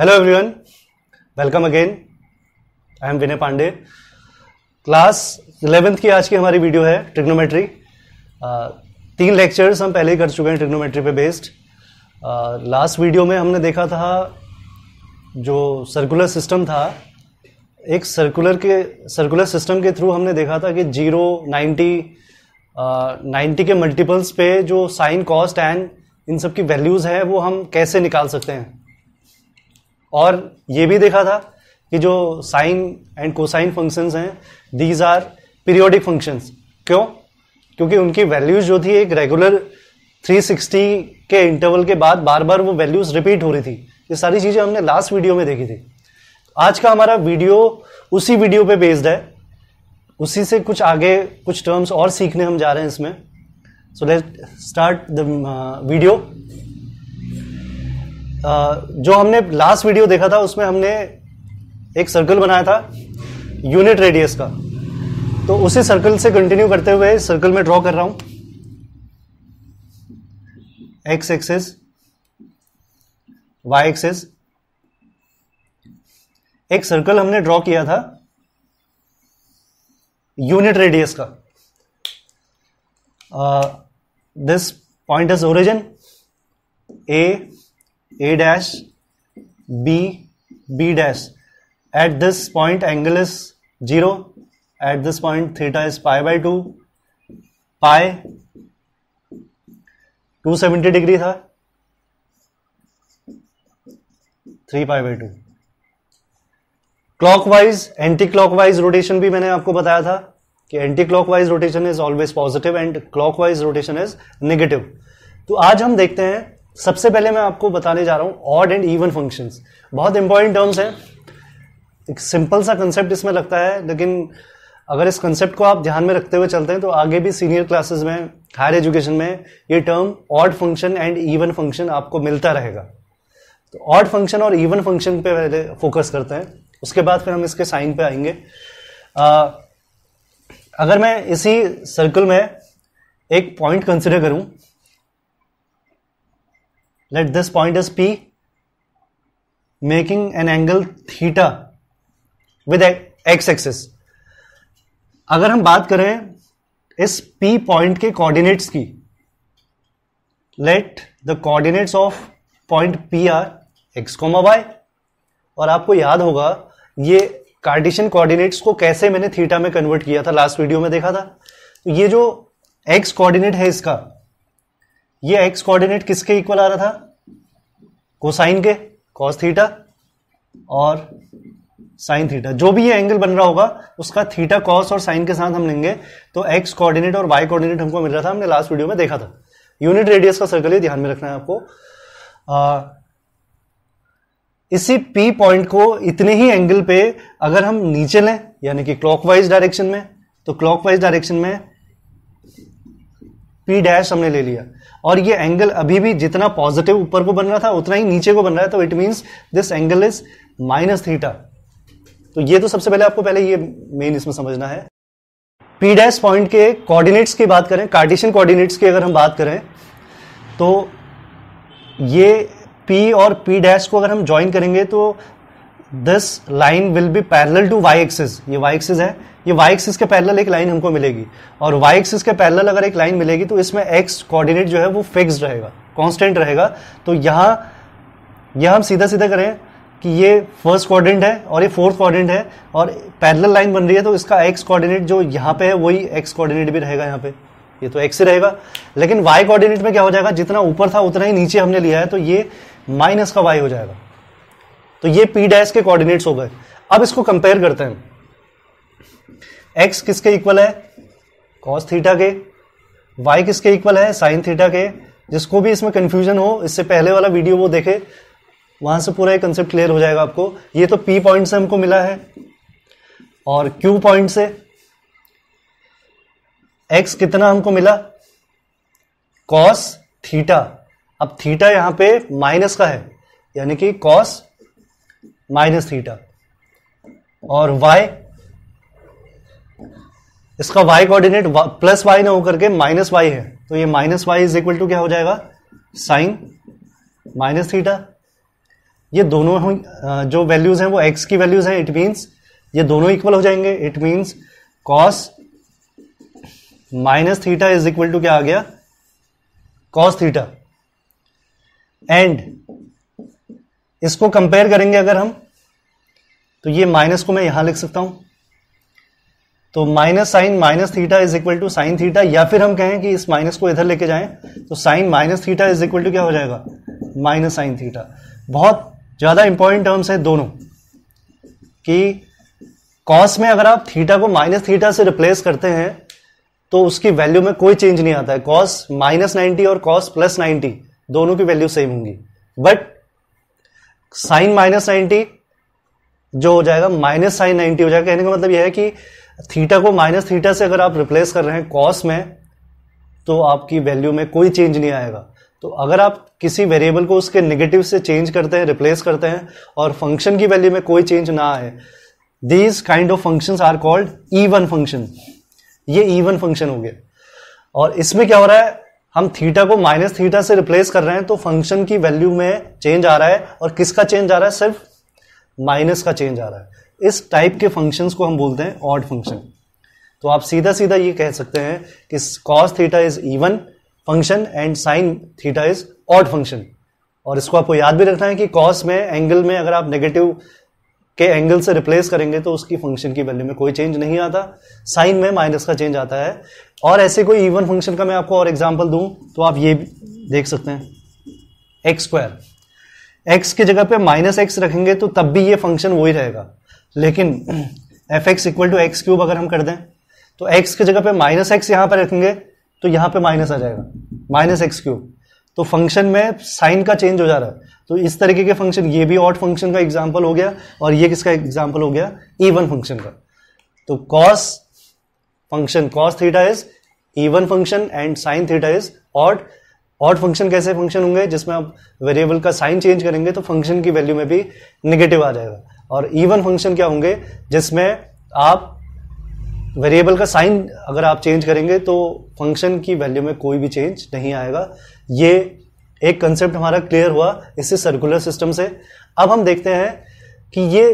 Hello everyone welcome again I am Vinay Pandey class eleventh की आज की हमारी वीडियो है ट्रिग्नोमेट्री uh, तीन लेक्चर्स हम पहले ही कर चुके हैं ट्रिग्नोमेट्री पे बेस्ड लास्ट वीडियो में हमने देखा था जो सर्कुलर सिस्टम था एक सर्कुलर के सर्कुलर सिस्टम के थ्रू हमने देखा था कि जीरो नाइन्टी नाइन्टी के मल्टीपल्स पे जो साइन कॉस्ट एंड इन सब की वैल्यूज़ हैं वो हम कैसे निकाल सकते हैं और ये भी देखा था कि जो साइन एंड कोसाइन फंक्शंस हैं दीज आर पीरियोडिक फंक्शंस क्यों क्योंकि उनकी वैल्यूज जो थी एक रेगुलर 360 के इंटरवल के बाद बार बार वो वैल्यूज रिपीट हो रही थी ये सारी चीज़ें हमने लास्ट वीडियो में देखी थी आज का हमारा वीडियो उसी वीडियो पे बेस्ड है उसी से कुछ आगे कुछ टर्म्स और सीखने हम जा रहे हैं इसमें so let start the video जो हमने लास्ट वीडियो देखा था उसमें हमने एक सर्कल बनाया था यूनिट रेडियस का तो उसी सर्कल से कंटिन्यू करते हुए सर्कल में ड्रॉ कर रहा हूं एक्स एक्सेस वाई एक्सेस एक सर्कल हमने ड्रॉ किया था यूनिट रेडियस का this point is origin A A dash B B dash at this point angle is zero At this point, theta is pi two 2. Pi 270 degree था three pi by two clockwise anticlockwise rotation भी मैंने आपको बताया था कि anticlockwise rotation is always positive and clockwise rotation is negative तो आज हम देखते हैं सबसे पहले मैं आपको बताने जा रहा हूँ ऑड एंड इवन फंक्शंस बहुत इंपॉर्टेंट टर्म्स हैं एक सिंपल सा कंसेप्ट इसमें लगता है लेकिन अगर इस कंसेप्ट को आप ध्यान में रखते हुए चलते हैं तो आगे भी सीनियर क्लासेस में हायर एजुकेशन में ये term odd function and even function आपको मिलता रहेगा तो ऑड फंक्शन और इवन फंक्शन पे पहले फोकस करते हैं उसके बाद फिर हम इसके साइन पे आएंगे आ, अगर मैं इसी सर्कल में एक पॉइंट कंसिडर करूं let this point is P making an angle theta with x axis अगर हम बात करें इस P पॉइंट के कोऑर्डिनेट्स की let the coordinates of point P are X comma Y और आपको याद होगा ये कार्डिशन कोऑर्डिनेट्स को कैसे मैंने थीटा में कन्वर्ट किया था लास्ट वीडियो में देखा था तो ये जो एक्स कोऑर्डिनेट है इसका ये एक्स कोऑर्डिनेट किसके इक्वल आ रहा था कोसाइन के कॉस थीटा और साइन थीटा जो भी ये एंगल बन रहा होगा उसका थीटा कॉस और साइन के साथ हम लेंगे तो एक्स कोऑर्डिनेट और वाई कोऑर्डिनेट हमको मिल रहा था हमने लास्ट वीडियो में देखा था यूनिट रेडियस का सर्कल ये ध्यान में रखना है आपको आ, इसी पी पॉइंट को इतने ही एंगल पे अगर हम नीचे लें यानी कि क्लॉकवाइज डायरेक्शन में तो क्लॉकवाइज डायरेक्शन में पी डैश हमने ले लिया और ये एंगल अभी भी जितना पॉजिटिव ऊपर को बन रहा था उतना ही नीचे को बन रहा है तो it means this angle is minus theta तो ये तो सबसे पहले आपको पहले ये मेन इसमें समझना है पी डैश पॉइंट के कोऑर्डिनेट्स की बात करें कार्टेशियन कोऑर्डिनेट्स की अगर हम बात करें तो ये पी और पी डैश को अगर हम ज्वाइन करेंगे तो this line will be parallel to Y axis ये वाई एक्सिस है ये वाई एक्सिस के पैरल एक लाइन हमको मिलेगी और वाई एक्सिस के पैरल अगर एक लाइन मिलेगी तो इसमें एक्स कोऑर्डिनेट जो है वो फिक्स रहेगा कांस्टेंट रहेगा तो यहाँ यह हम सीधा सीधा करें कि ये फर्स्ट क्वाड्रेंट है और ये फोर्थ क्वाड्रेंट है और पैरल लाइन बन रही है तो इसका एक्स कोऑर्डिनेट जो यहाँ पे है वही एक्स कोऑर्डिनेट भी रहेगा यहाँ पे ये तो एक्स ही रहेगा लेकिन वाई कोऑर्डिनेट में क्या हो जाएगा जितना ऊपर था उतना ही नीचे हमने लिया है तो ये माइनस का वाई हो जाएगा तो ये पी डैश के कोऑर्डिनेट्स हो गए अब इसको कंपेयर करते हैं एक्स किसके इक्वल है कॉस थीटा के वाई किसके इक्वल है साइन थीटा के जिसको भी इसमें कंफ्यूजन हो इससे पहले वाला वीडियो वो देखे वहां से पूरा ये कंसेप्ट क्लियर हो जाएगा आपको ये तो पी पॉइंट से हमको मिला है और क्यू पॉइंट से एक्स कितना हमको मिला कॉस थीटा अब थीटा यहां पे माइनस का है यानी कि कॉस माइनस थीटा और वाई इसका वाई कोऑर्डिनेट प्लस वाई ना होकर के माइनस वाई है तो ये minus Y is equal to क्या हो जाएगा साइन माइनस थीटा ये दोनों जो वैल्यूज हैं वो एक्स की वैल्यूज हैं इट मीन्स ये दोनों इक्वल हो जाएंगे it means cos minus theta is equal to क्या आ गया कॉस थीटा एंड इसको कंपेयर करेंगे अगर हम तो ये माइनस को मैं यहां लिख सकता हूं तो minus sine minus theta is equal to sine theta या फिर हम कहें कि इस माइनस को इधर लेके जाएं तो sine minus theta is equal to क्या हो जाएगा माइनस साइन थीटा बहुत ज़्यादा इंपॉर्टेंट टर्म्स है दोनों कि कॉस में अगर आप थीटा को माइनस थीटा से रिप्लेस करते हैं तो उसकी वैल्यू में कोई चेंज नहीं आता है कॉस माइनस नाइन्टी और कॉस प्लस नाइन्टी दोनों की वैल्यू सेम होंगी बट साइन माइनस नाइन्टी जो हो जाएगा माइनस साइन नाइन्टी हो जाएगा कहने का मतलब यह है कि थीटा को माइनस थीटा से अगर आप रिप्लेस कर रहे हैं कॉस में तो आपकी वैल्यू में कोई चेंज नहीं आएगा तो अगर आप किसी वेरिएबल को उसके नेगेटिव से चेंज करते हैं रिप्लेस करते हैं और फंक्शन की वैल्यू में कोई चेंज ना आए these kind of function are called even function ये ई वन फंक्शन हो गए और इसमें क्या हो रहा है हम थीटा को माइनस थीटा से रिप्लेस कर रहे हैं तो फंक्शन की वैल्यू में चेंज आ रहा है और किसका चेंज आ रहा है सिर्फ माइनस का चेंज आ रहा है इस टाइप के फंक्शंस को हम बोलते हैं ऑड फंक्शन तो आप सीधा सीधा ये कह सकते हैं कि cos theta is even function and sine theta is odd function और इसको आपको याद भी रखना है कि कॉस में एंगल में अगर आप नेगेटिव के एंगल से रिप्लेस करेंगे तो उसकी फंक्शन की वैल्यू में कोई चेंज नहीं आता साइन में माइनस का चेंज आता है और ऐसे कोई इवन फंक्शन का मैं आपको और एग्जाम्पल दूं तो आप ये देख सकते हैं एक्स स्क्वायर एक्स की जगह पे माइनस एक्स रखेंगे तो तब भी ये फंक्शन वही रहेगा लेकिन F X equal to X cube अगर हम कर दें तो एक्स की जगह पे माइनस एक्स यहाँ पर रखेंगे तो यहाँ पे माइनस आ जाएगा माइनस एक्स क्यूब तो फंक्शन में साइन का चेंज हो जा रहा है तो इस तरीके के फंक्शन ये भी ऑट फंक्शन का एग्जाम्पल हो गया और ये किसका एग्जाम्पल हो गया ईवन फंक्शन का तो cos function cos theta is even function and sine theta is odd odd function कैसे फंक्शन होंगे जिसमें आप वेरिएबल का साइन चेंज करेंगे तो फंक्शन की वैल्यू में भी निगेटिव आ जाएगा और इवन फंक्शन क्या होंगे जिसमें आप वेरिएबल का साइन अगर आप चेंज करेंगे तो फंक्शन की वैल्यू में कोई भी चेंज नहीं आएगा ये एक कंसेप्ट हमारा क्लियर हुआ इससे सर्कुलर सिस्टम से अब हम देखते हैं कि ये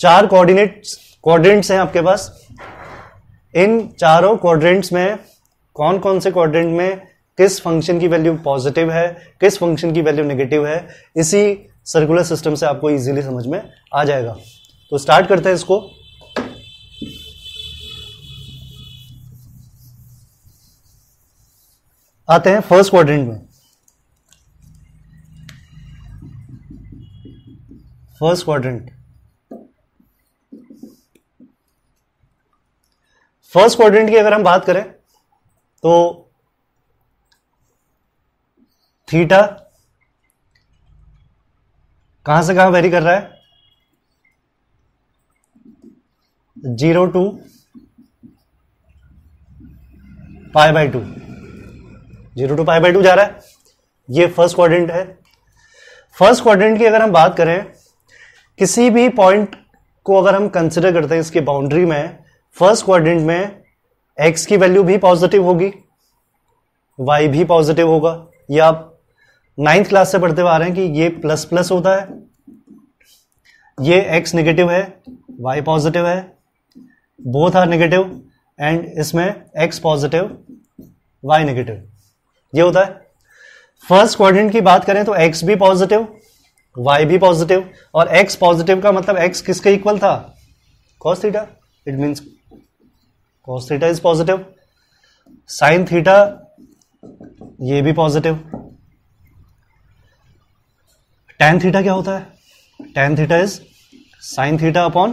चार कोऑर्डिनेट्स कोऑर्डिनेट्स हैं आपके पास इन चारों कोऑर्डिनेट्स में कौन कौन से कोऑर्डिनेट में किस फंक्शन की वैल्यू पॉजिटिव है किस फंक्शन की वैल्यू नेगेटिव है इसी सर्कुलर सिस्टम से आपको इजीली समझ में आ जाएगा तो स्टार्ट करते हैं इसको आते हैं फर्स्ट क्वाड्रेंट में फर्स्ट क्वाड्रेंट फर्स्ट क्वाड्रेंट की अगर हम बात करें तो थीटा कहां से कहां वेरी कर रहा है zero to pi by two zero to pi by two जा रहा है ये फर्स्ट क्वाड्रेंट है फर्स्ट क्वाड्रेंट की अगर हम बात करें किसी भी पॉइंट को अगर हम कंसिडर करते हैं इसकी बाउंड्री में फर्स्ट क्वाड्रेंट में एक्स की वैल्यू भी पॉजिटिव होगी वाई भी पॉजिटिव होगा या आप नाइन्थ क्लास से पढ़ते हुए आ रहे हैं कि ये प्लस प्लस होता है ये एक्स नेगेटिव है वाई पॉजिटिव है बोथ आर नेगेटिव एंड इसमें एक्स पॉजिटिव वाई नेगेटिव ये होता है फर्स्ट क्वाड्रेंट की बात करें तो एक्स भी पॉजिटिव वाई भी पॉजिटिव और एक्स पॉजिटिव का मतलब एक्स किसके इक्वल था cos theta it means cos theta is positive sine theta ये भी पॉजिटिव टेन थीटा क्या होता है tan theta is sine theta upon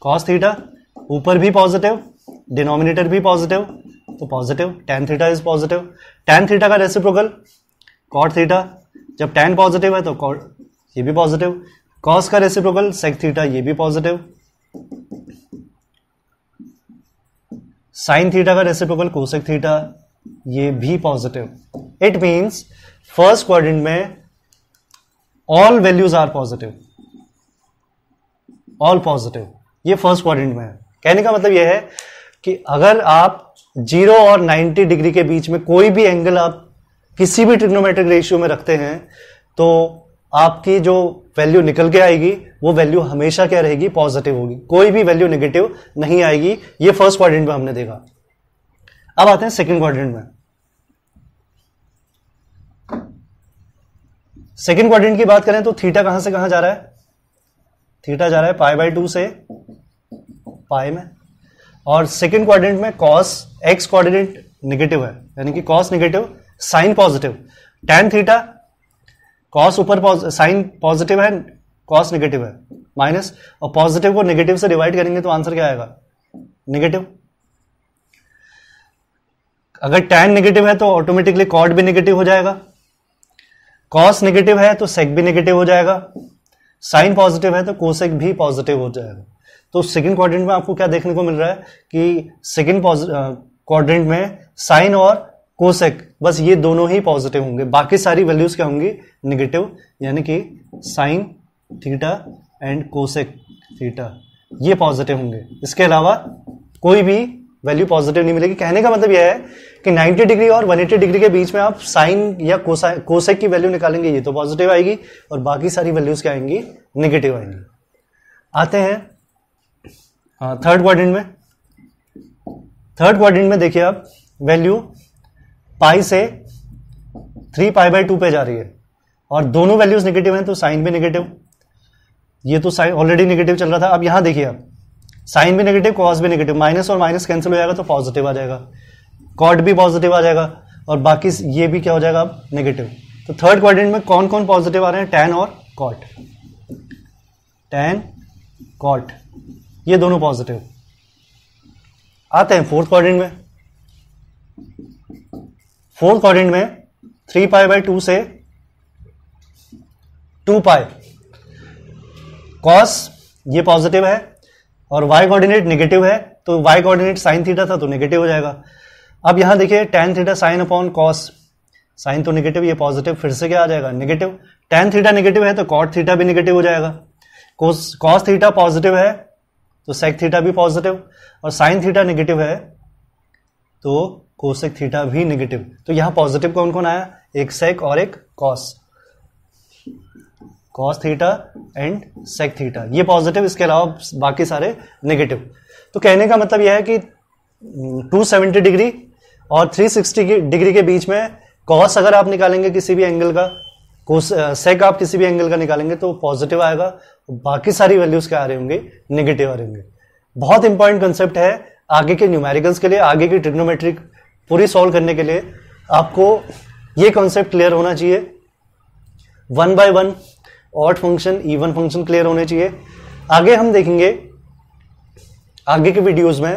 cos theta ऊपर भी पॉजिटिव डिनोमिनेटर भी पॉजिटिव तो positive tan theta is positive tan theta का रेसिप्रोकल कॉट थीटा जब टेन पॉजिटिव है तो कॉट ये भी पॉजिटिव कॉस का रेसिप्रोकल सेक थीटा ये भी पॉजिटिव साइन थीटा का रेसिप्रोकल कोसेक थीटा ये भी positive it means first quadrant में all values are positive all positive ये फर्स्ट क्वाड्रेंट में है कहने का मतलब यह है कि अगर आप जीरो और नाइन्टी डिग्री के बीच में कोई भी एंगल आप किसी भी ट्रिग्नोमेट्रिक रेशियो में रखते हैं तो आपकी जो वैल्यू निकल के आएगी वो वैल्यू हमेशा क्या रहेगी पॉजिटिव होगी कोई भी वैल्यू नेगेटिव नहीं आएगी ये फर्स्ट क्वाड्रेंट में हमने देखा अब आते हैं सेकंड क्वाड्रेंट में सेकेंड क्वाड्रेंट की बात करें तो थीटा कहां से कहां जा रहा है थीटा जा रहा है पाई बाई टू से पाई में और सेकेंड क्वाड्रेंट में कॉस एक्स कोऑर्डिनेट नेगेटिव है यानी कि cos negative sine positive tan theta cos ऊपर साइन पॉजिटिव है कॉस नेगेटिव है माइनस और पॉजिटिव को नेगेटिव से डिवाइड करेंगे तो आंसर क्या आएगा नेगेटिव अगर टैन नेगेटिव है तो ऑटोमेटिकली कॉड भी नेगेटिव हो जाएगा कॉस नेगेटिव है तो सेक भी नेगेटिव हो जाएगा साइन पॉजिटिव है तो कोसेक भी पॉजिटिव हो जाएगा तो सेकेंड क्वाड्रेंट में आपको क्या देखने को मिल रहा है कि सेकेंड क्वाड्रेंट में साइन और कोसेक बस ये दोनों ही पॉजिटिव होंगे बाकी सारी वैल्यूज क्या होंगी निगेटिव यानी कि sine theta and cosec theta ये पॉजिटिव होंगे इसके अलावा कोई भी वैल्यू पॉजिटिव नहीं मिलेगी कहने का मतलब यह है कि 90 डिग्री और 180 डिग्री के बीच में आप साइन या कोसा कोसेक की वैल्यू निकालेंगे ये तो पॉजिटिव आएगी और बाकी सारी वैल्यूज क्या आएंगी नेगेटिव आएंगी आते हैं थर्ड हाँ, क्वाड्रेंट में थर्ड क्वाड्रेंट में देखिए आप वैल्यू पाई से थ्री पाई बाई टू पे जा रही है और दोनों वैल्यूज निगेटिव हैं तो साइन भी निगेटिव ये तो साइन ऑलरेडी निगेटिव चल रहा था अब यहां देखिए आप साइन भी नेगेटिव कॉस भी नेगेटिव माइनस और माइनस कैंसिल हो जाएगा तो पॉजिटिव आ जाएगा कॉट भी पॉजिटिव आ जाएगा और बाकी ये भी क्या हो जाएगा अब नेगेटिव तो थर्ड क्वाड्रेंट में कौन कौन पॉजिटिव आ रहे हैं टैन और कॉट टैन कॉट ये दोनों पॉजिटिव आते हैं फोर्थ क्वाड्रेंट में फोर्थ क्वाड्रेंट में थ्री पाई बाई टू से टू पाई कॉस ये पॉजिटिव है और y कोऑर्डिनेट नेगेटिव है तो y कोऑर्डिनेट साइन थीटा था तो नेगेटिव हो जाएगा अब यहाँ देखिए tan theta sine upon cos sine तो नेगेटिव ये पॉजिटिव फिर से क्या आ जाएगा नेगेटिव टेन थीटा नेगेटिव है तो कॉट थीटा भी नेगेटिव हो जाएगा कोस कॉस थीटा पॉजिटिव है तो सेक थीटा भी पॉजिटिव और साइन थीटा नेगेटिव है तो कोसेक थीटा भी नेगेटिव तो यहाँ पॉजिटिव कौन कौन आया एक सेक और एक cos cos theta and sec theta ये पॉजिटिव इसके अलावा बाकी सारे नेगेटिव तो कहने का मतलब यह है कि 270 हम्म, डिग्री और 360 डिग्री के बीच में कॉस अगर आप निकालेंगे किसी भी एंगल का सेक आप किसी भी एंगल का निकालेंगे तो पॉजिटिव आएगा बाकी सारी वैल्यूज क्या आ रही होंगी नेगेटिव आ रही होंगे बहुत इंपॉर्टेंट कंसेप्ट है आगे के न्यूमेरिकल्स के लिए आगे की ट्रिग्नोमेट्रिक पूरी सॉल्व करने के लिए आपको ये कॉन्सेप्ट क्लियर होना चाहिए one by one odd function even function clear होने चाहिए आगे हम देखेंगे आगे के वीडियोस में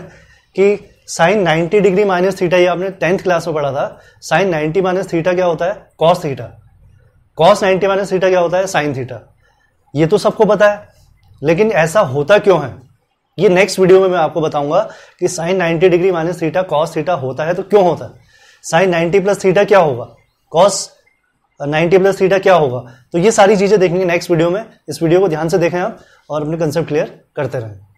कि साइन 90 डिग्री माइनस थीटा ये आपने टेंथ क्लास में पढ़ा था साइन 90 माइनस थीटा क्या होता है cos theta cos 90 minus theta क्या होता है साइन थीटा ये तो सबको पता है लेकिन ऐसा होता क्यों है ये नेक्स्ट वीडियो में मैं आपको बताऊंगा कि sine 90 degree minus theta cos theta होता है तो क्यों होता है साइन 90 प्लस थीटा क्या होगा कॉस तो नाइनटी प्लस थीटा क्या होगा तो ये सारी चीजें देखेंगे नेक्स्ट वीडियो में इस वीडियो को ध्यान से देखें आप और अपने कंसेप्ट क्लियर करते रहें